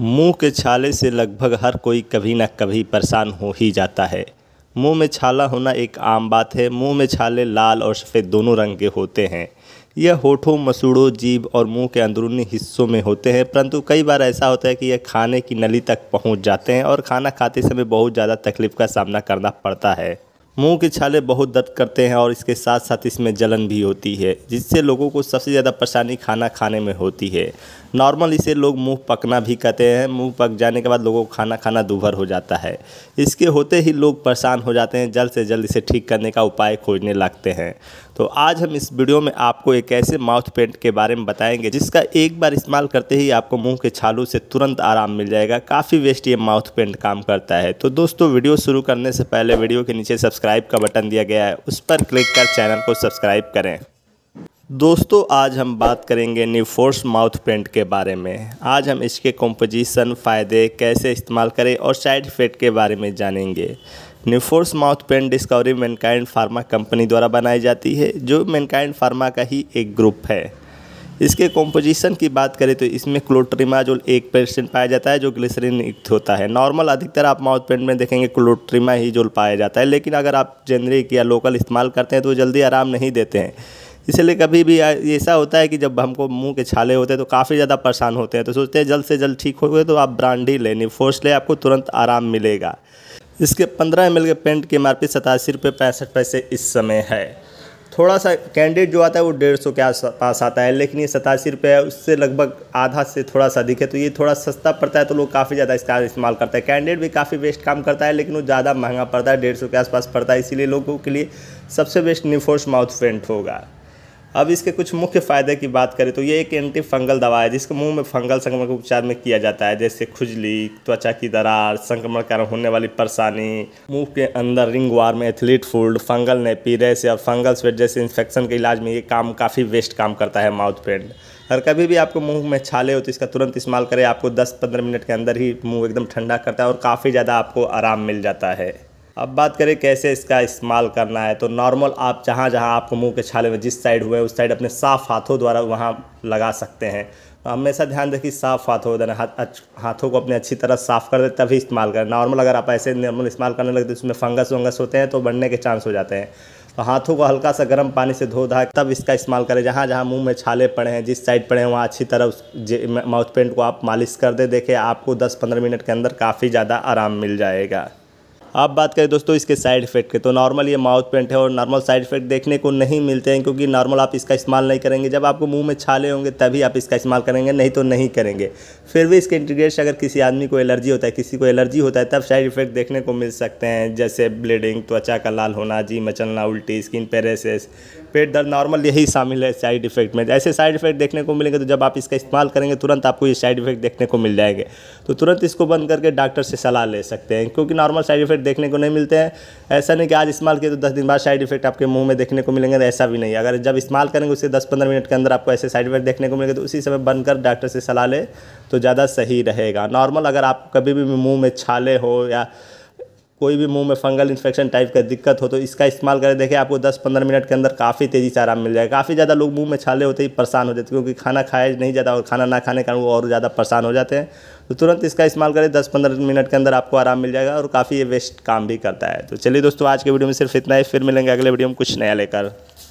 मुंह के छाले से लगभग हर कोई कभी ना कभी परेशान हो ही जाता है मुंह में छाला होना एक आम बात है मुंह में छाले लाल और सफ़ेद दोनों रंग के होते हैं यह होठों मसूड़ों जीभ और मुंह के अंदरूनी हिस्सों में होते हैं परंतु कई बार ऐसा होता है कि यह खाने की नली तक पहुंच जाते हैं और खाना खाते समय बहुत ज़्यादा तकलीफ़ का सामना करना पड़ता है मुंह के छाले बहुत दर्द करते हैं और इसके साथ साथ इसमें जलन भी होती है जिससे लोगों को सबसे ज़्यादा परेशानी खाना खाने में होती है नॉर्मल इसे लोग मुंह पकना भी कहते हैं मुंह पक जाने के बाद लोगों को खाना खाना दूभर हो जाता है इसके होते ही लोग परेशान हो जाते हैं जल्द से जल्द इसे ठीक करने का उपाय खोजने लगते हैं तो आज हम इस वीडियो में आपको एक ऐसे माउथ पेंट के बारे में बताएंगे जिसका एक बार इस्तेमाल करते ही आपको मुंह के छालों से तुरंत आराम मिल जाएगा काफ़ी वेस्ट ये माउथ पेंट काम करता है तो दोस्तों वीडियो शुरू करने से पहले वीडियो के नीचे सब्सक्राइब सब्सक्राइब का बटन दिया गया है उस पर क्लिक कर चैनल को सब्सक्राइब करें दोस्तों आज हम बात करेंगे निफोर्स माउथ प्रिंट के बारे में आज हम इसके कंपोजिशन फ़ायदे कैसे इस्तेमाल करें और साइड इफ़ेक्ट के बारे में जानेंगे Niforce mouth print discovery Mankind pharma company द्वारा बनाई जाती है जो मेनकाइंड फार्मा का ही एक ग्रुप है इसके कॉम्पोजिशन की बात करें तो इसमें क्लोट्रीमाजोल एक परसेंट पाया जाता है जो ग्लिसरीन युक्त होता है नॉर्मल अधिकतर आप माउथ पेंट में देखेंगे क्लोट्रीमा ही जोल पाया जाता है लेकिन अगर आप जेनरिक या लोकल इस्तेमाल करते हैं तो जल्दी आराम नहीं देते हैं इसलिए कभी भी ऐसा होता है कि जब हमको मुंह के छाले होते हैं तो काफ़ी ज़्यादा परेशान होते हैं तो सोचते हैं जल्द से जल्द ठीक हो गए तो आप ब्रांड ही लें फोर्स ले आपको तुरंत आराम मिलेगा इसके पंद्रह एम के पेंट की एम आर पी सतासी रुपये पैंसठ पैसे इस समय है थोड़ा सा कैंडिडेट जो आता है वो डेढ़ सौ के आस पास आता है लेकिन ये सतासी रुपये है उससे लगभग आधा से थोड़ा सा अधिक है तो ये थोड़ा सस्ता पड़ता है तो लोग काफ़ी ज़्यादा इसका इस्तेमाल करता है कैंडिडेट भी काफ़ी बेस्ट काम करता है लेकिन वो ज़्यादा महंगा पड़ता है डेढ़ सौ के आसपास पड़ता है इसीलिए लोगों के लिए सबसे बेस्ट निफोर्स माउथ पेंट होगा अब इसके कुछ मुख्य फ़ायदे की बात करें तो ये एक एंटी फंगल दवा है जिसको मुंह में फंगल संक्रमण के उपचार में किया जाता है जैसे खुजली त्वचा की दरार संक्रमण कारण होने वाली परेशानी मुंह के अंदर रिंग वार में athlete foot fungal nappy rash या फंगल स्वेट जैसे इन्फेक्शन के इलाज में ये काम काफ़ी वेस्ट काम करता है माउथ पेंट अगर कभी भी आपको मुंह में छाले हो तो इसका तुरंत इस्तेमाल करें आपको 10-15 मिनट के अंदर ही मुंह एकदम ठंडा करता है और काफ़ी ज़्यादा आपको आराम मिल जाता है अब बात करें कैसे इसका इस्तेमाल करना है तो नॉर्मल आप जहाँ जहाँ आपको मुंह के छाले में जिस साइड हुए उस साइड अपने साफ़ हाथों द्वारा वहाँ लगा सकते हैं तो हमेशा ध्यान रखिए साफ़ हाथों हाथ हाथों को अपने अच्छी तरह साफ़ कर दे तभी इस्तेमाल करें नॉर्मल अगर आप ऐसे नॉर्मल इस्तेमाल करने लगते उसमें फंगस वंगस होते हैं तो बढ़ने के चांस हो जाते हैं तो हाथों को हल्का सा गर्म पानी से धो धा तब इसका इस्तेमाल करें जहाँ जहाँ मुंह में छाले पड़े हैं जिस साइड पड़े हैं वहाँ अच्छी तरह उस माउथ पेंट को आप मालिश कर दे देखें आपको 10-15 मिनट के अंदर काफ़ी ज़्यादा आराम मिल जाएगा आप बात करें दोस्तों इसके साइड इफेक्ट के तो नॉर्मल ये माउथ पेंट है और नॉर्मल साइड इफेक्ट देखने को नहीं मिलते हैं क्योंकि नॉर्मल आप इसका इस्तेमाल नहीं करेंगे जब आपको मुँह में छाले होंगे तभी आप इसका इस्तेमाल करेंगे नहीं तो नहीं करेंगे फिर भी इसके इंटीग्रेट अगर किसी आदमी को एलर्जी होता है किसी को एलर्जी होता है तब साइड इफेक्ट देखने को मिल सकते हैं जैसे ब्लीडिंग त्वचा का लाल होना जी मचलना उल्टी स्किन पेरेसिस पेट दर्द नॉर्मल यही शामिल है साइड इफेक्ट में ऐसे साइड इफेक्ट देखने को मिलेंगे तो जब आप इसका इस्तेमाल करेंगे तुरंत आपको ये साइड इफेक्ट देखने को मिल जाएंगे तो तुरंत इसको बंद करके डॉक्टर से सलाह ले सकते हैं क्योंकि नॉर्मल साइड इफेक्ट देखने को नहीं मिलते हैं ऐसा नहीं कि आज इस्तेमाल किए तो दस दिन बाद साइड इफेक्ट आपके मुँह में देखने को मिलेंगे तो ऐसा भी नहीं अगर जब इस्तेमाल करेंगे उसके दस पंद्रह मिनट के अंदर आपको ऐसे साइड इफेक्ट देखने को मिलेंगे तो उसी समय बंद कर डॉक्टर से सलाह ले तो ज़्यादा सही रहेगा नॉर्मल अगर आप कभी भी मुँह में छाले हो या कोई भी मुंह में फंगल इन्फेक्शन टाइप का दिक्कत हो तो इसका इस्तेमाल करें देखिए आपको 10-15 मिनट के अंदर काफ़ी तेज़ी से आराम मिल जाएगा काफ़ी ज़्यादा लोग मुंह में छाले होते ही परेशान हो जाते हैं क्योंकि खाना खाया नहीं जाता और खाना ना खाने कारण वो और ज़्यादा परेशान हो जाते हैं तो तुरंत इसका इस्तेमाल करें दस पंद्रह मिनट के अंदर आपको आराम मिल जाएगा और काफ़ी ये वेस्ट काम भी करता है तो चलिए दोस्तों आज के वीडियो में सिर्फ इतना ही फिर मिलेंगे अगले वीडियो में कुछ नया लेकर